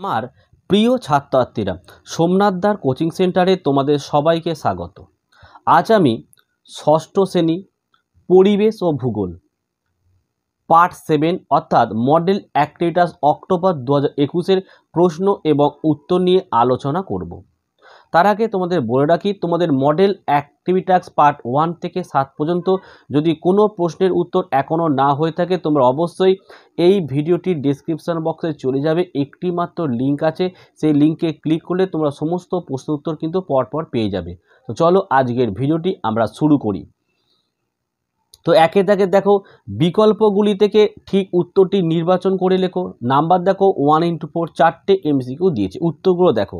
আমার প্রিয় ছাত্রছাত্রীরা সোমনাথদার কোচিং সেন্টারে তোমাদের সবাইকে স্বাগত আজ আমি ষষ্ঠ শ্রেণী পরিবেশ ও ভূগোল পার্ট সেভেন অর্থাৎ মডেল অ্যাক্টিভিটাস অক্টোবর দু হাজার একুশের প্রশ্ন এবং উত্তর নিয়ে আলোচনা করব তার আগে তোমাদের বলে রাখি তোমাদের model activity tasks part one থেকে সাত পর্যন্ত যদি কোনো প্রশ্নের উত্তর এখনও না হয়ে থাকে তোমরা অবশ্যই এই ভিডিওটির ডিসক্রিপশান বক্সে চলে যাবে একটি মাত্র লিঙ্ক আছে সেই লিঙ্কে ক্লিক করলে তোমরা সমস্ত প্রশ্ন উত্তর কিন্তু পরপর পেয়ে যাবে তো চলো আজকের ভিডিওটি আমরা শুরু করি তো একে তাকে দেখো বিকল্পগুলি থেকে ঠিক উত্তরটি নির্বাচন করে লেখো নাম্বার দেখো ওয়ান ইন্টু ফোর চারটে এমসিকিউ দিয়েছে উত্তরগুলো দেখো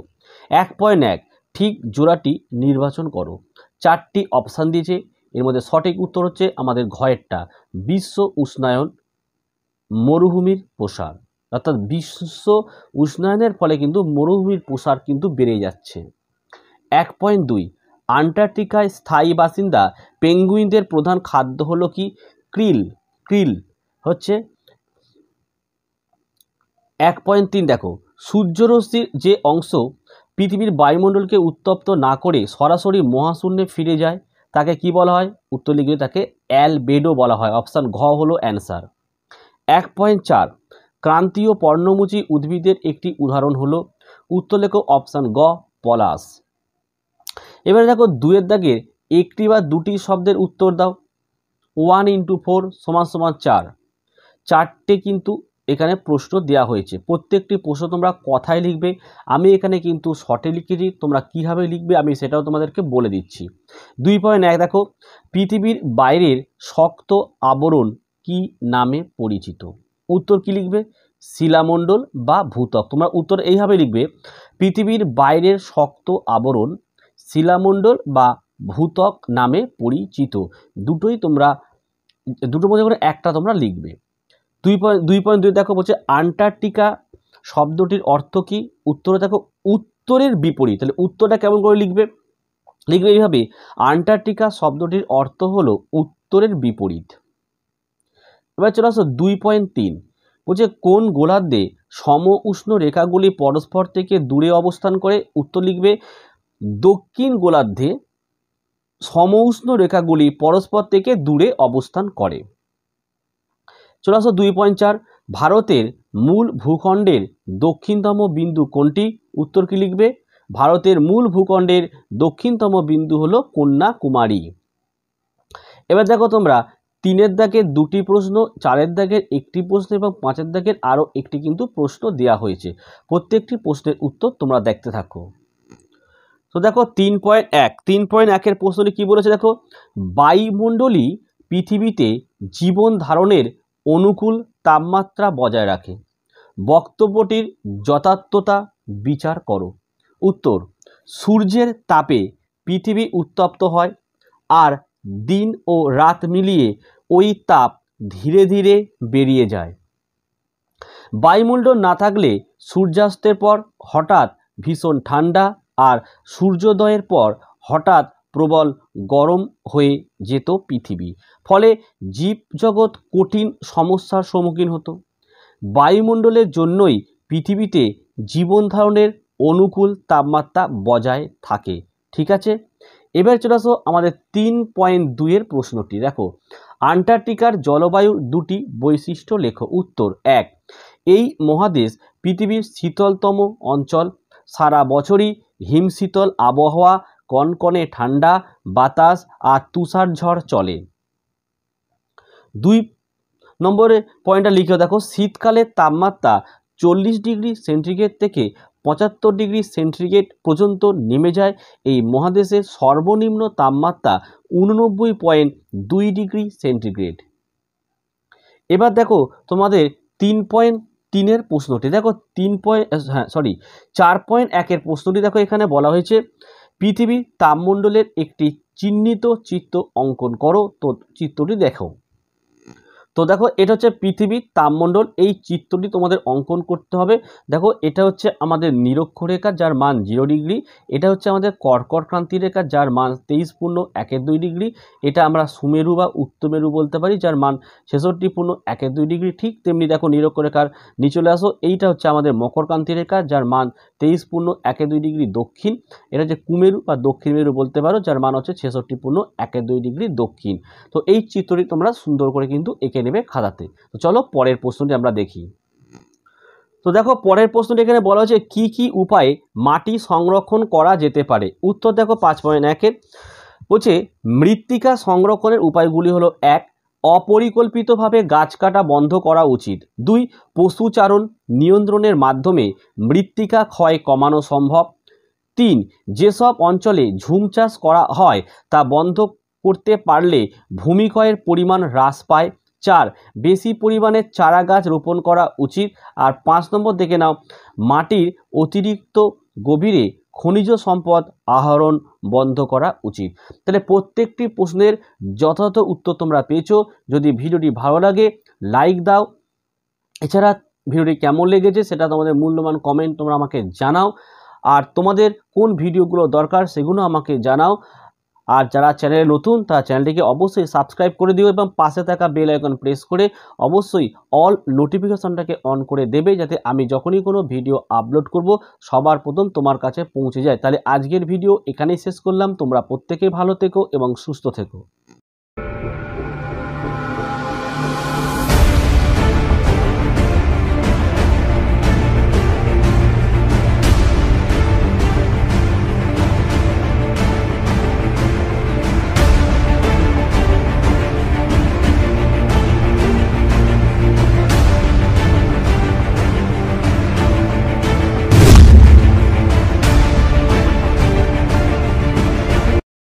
এক পয়েন্ট এক ঠিক জোড়াটি নির্বাচন করো চারটি অপশান দিয়েছে এর মধ্যে সঠিক উত্তর হচ্ছে আমাদের ঘয়েরটা বিশ্ব উষ্ণায়ন মরুভূমির প্রসার অর্থাৎ বিশ্ব উষ্ণায়নের ফলে কিন্তু মরুভূমির প্রসার কিন্তু বেড়ে যাচ্ছে এক পয়েন্ট দুই আন্টার্কটিকায় স্থায়ী বাসিন্দা পেঙ্গুইনদের প্রধান খাদ্য হলো কি ক্রিল ক্রিল হচ্ছে এক পয়েন্ট তিন দেখো সূর্যরশ্মির যে অংশ পৃথিবীর বায়ুমণ্ডলকে উত্তপ্ত না করে সরাসরি মহাশূন্যে ফিরে যায় তাকে কি বলা হয় উত্তর লিখে তাকে অ্যালবেডো বলা হয় অপশান ঘ হলো অ্যান্সার এক পয়েন্ট চার ক্রান্তীয় পর্ণমুচী উদ্ভিদের একটি উদাহরণ হলো উত্তর লেখ অপশান গ পলাশ এবারে দেখো দুয়ের দাগে একটি বা দুটি শব্দের উত্তর দাও ওয়ান ইন্টু ফোর সমান সমান চার চারটে কিন্তু এখানে প্রশ্ন দেওয়া হয়েছে প্রত্যেকটি প্রশ্ন তোমরা কথায় লিখবে আমি এখানে কিন্তু শর্টে লিখেছি তোমরা কিভাবে লিখবে আমি সেটাও তোমাদেরকে বলে দিচ্ছি দুই পয়েন্ট এক দেখো পৃথিবীর বাইরের শক্ত আবরণ কি নামে পরিচিত উত্তর কি লিখবে শিলামণ্ডল বা ভূতক তোমরা উত্তর এইভাবে লিখবে পৃথিবীর বাইরের শক্ত আবরণ শিলামণ্ডল বা ভূতক নামে পরিচিত দুটোই তোমরা দুটোর মধ্যে করে একটা তোমরা লিখবে দুই পয়েন্ট দুই পয়েন্ট দুই দেখো বলছে আন্টার্কটিকা শব্দটির অর্থ কী উত্তরে দেখো উত্তরের বিপরীত তাহলে উত্তরটা কেমন করে লিখবে লিখবে এইভাবে আন্টার্কটিকা শব্দটির অর্থ হলো উত্তরের বিপরীত এবার চলে আসো দুই পয়েন্ট তিন বলছে কোন গোলার্ধে সম উষ্ণ রেখাগুলি পরস্পর থেকে দূরে অবস্থান করে উত্তর লিখবে দক্ষিণ গোলার্ধে সম উষ্ণ রেখাগুলি পরস্পর থেকে দূরে অবস্থান করে চোরাশো দুই পয়েন্ট চার ভারতের মূল ভূখণ্ডের দক্ষিণতম বিন্দু কোনটি উত্তর কি লিখবে ভারতের মূল ভূখণ্ডের দক্ষিণতম বিন্দু হল কন্যাকুমারী এবার দেখো তোমরা তিনের দাগের দুটি প্রশ্ন চারের দাগের একটি প্রশ্ন এবং পাঁচের দাগের আরও একটি কিন্তু প্রশ্ন দেওয়া হয়েছে প্রত্যেকটি প্রশ্নের উত্তর তোমরা দেখতে থাকো তো দেখো তিন পয়েন্ট এক তিন পয়েন্ট একের প্রশ্নটি কী বলেছে দেখো বায়ুমণ্ডলী পৃথিবীতে জীবন ধারণের অনুকূল তাপমাত্রা বজায় রাখে বক্তব্যটির যথার্থতা বিচার করো উত্তর সূর্যের তাপে পৃথিবী উত্তপ্ত হয় আর দিন ও রাত মিলিয়ে ওই তাপ ধীরে ধীরে বেরিয়ে যায় বায়ুমণ্ডল না থাকলে সূর্যাস্তের পর হঠাৎ ভীষণ ঠান্ডা আর সূর্যোদয়ের পর হঠাৎ প্রবল গরম হয়ে যেত পৃথিবী ফলে জীবজগৎ কঠিন সমস্যার সম্মুখীন হতো বায়ুমণ্ডলের জন্যই পৃথিবীতে জীবন ধারণের অনুকূল তাপমাত্রা বজায় থাকে ঠিক আছে এবার চলে আসো আমাদের তিন পয়েন্ট দুইয়ের প্রশ্নটি দেখো আন্টার্কটিকার জলবায়ু দুটি বৈশিষ্ট্য লেখো উত্তর এক এই মহাদেশ পৃথিবীর শীতলতম অঞ্চল সারা বছরই হিমশীতল আবহাওয়া কনকনে ঠান্ডা বাতাস আর তুষার ঝড় চলে দুই নম্বরে পয়েন্টটা লিখে দেখো শীতকালে তাপমাত্রা চল্লিশ ডিগ্রি সেন্টিগ্রেড থেকে পঁচাত্তর ডিগ্রি সেন্টিগ্রেড পর্যন্ত নেমে যায় এই মহাদেশের সর্বনিম্ন তাপমাত্রা উননব্বই পয়েন্ট দুই ডিগ্রি সেন্টিগ্রেড এবার দেখো তোমাদের তিন পয়েন্ট তিনের প্রশ্নটি দেখো তিন পয়েন্ট হ্যাঁ সরি চার পয়েন্ট একের প্রশ্নটি দেখো এখানে বলা হয়েছে পৃথিবী তাপমণ্ডলের একটি চিহ্নিত চিত্র অঙ্কন করো তো চিত্রটি দেখো তো দেখো এটা হচ্ছে পৃথিবীর তাপমণ্ডল এই চিত্রটি তোমাদের অঙ্কন করতে হবে দেখো এটা হচ্ছে আমাদের নিরক্ষরেখা যার মান জিরো ডিগ্রি এটা হচ্ছে আমাদের কর্কট ক্রান্তি রেখা যার মান তেইশ পূর্ণ একের দুই ডিগ্রি এটা আমরা সুমেরু বা উত্তমেরু বলতে পারি যার মান ছেষট্টি পূর্ণ একের দুই ডিগ্রি ঠিক তেমনি দেখো নিরক্ষরেখার নিচলে আসো এইটা হচ্ছে আমাদের ক্রান্তি রেখা যার মান তেইশ পূর্ণ একে দুই ডিগ্রি দক্ষিণ এটা হচ্ছে কুমেরু বা দক্ষিণ মেরু বলতে পারো যার মান হচ্ছে ছেষট্টি পূর্ণ একে দুই ডিগ্রি দক্ষিণ তো এই চিত্রটি তোমরা সুন্দর করে কিন্তু এঁকে নেবে খাতাতে তো চলো পরের প্রশ্নটি আমরা দেখি তো দেখো পরের প্রশ্নটি এখানে বলা হয়েছে কি কি উপায়ে মাটি সংরক্ষণ করা যেতে পারে উত্তর দেখো পাঁচ পয়েন্ট একের বলছে মৃত্তিকা সংরক্ষণের উপায়গুলি হলো এক অপরিকল্পিতভাবে গাছ কাটা বন্ধ করা উচিত দুই পশুচারণ নিয়ন্ত্রণের মাধ্যমে মৃত্তিকা ক্ষয় কমানো সম্ভব তিন যেসব অঞ্চলে ঝুম চাষ করা হয় তা বন্ধ করতে পারলে ভূমিক্ষয়ের পরিমাণ হ্রাস পায় চার বেশি পরিমাণে চারা গাছ রোপণ করা উচিত আর পাঁচ নম্বর দেখে নাও মাটির অতিরিক্ত গভীরে খনিজ সম্পদ আহরণ বন্ধ করা উচিত তাহলে প্রত্যেকটি প্রশ্নের যথাযথ উত্তর তোমরা পেয়েছো যদি ভিডিওটি ভালো লাগে লাইক দাও এছাড়া ভিডিওটি কেমন লেগেছে সেটা তোমাদের মূল্যবান কমেন্ট তোমরা আমাকে জানাও আর তোমাদের কোন ভিডিওগুলো দরকার সেগুলো আমাকে জানাও আর যারা চ্যানেলে নতুন তারা চ্যানেলটিকে অবশ্যই সাবস্ক্রাইব করে দিও এবং পাশে থাকা বেল আইকন প্রেস করে অবশ্যই অল নোটিফিকেশনটাকে অন করে দেবে যাতে আমি যখনই কোনো ভিডিও আপলোড করব সবার প্রথম তোমার কাছে পৌঁছে যায় তাহলে আজকের ভিডিও এখানেই শেষ করলাম তোমরা প্রত্যেকেই ভালো থেকো এবং সুস্থ থেকো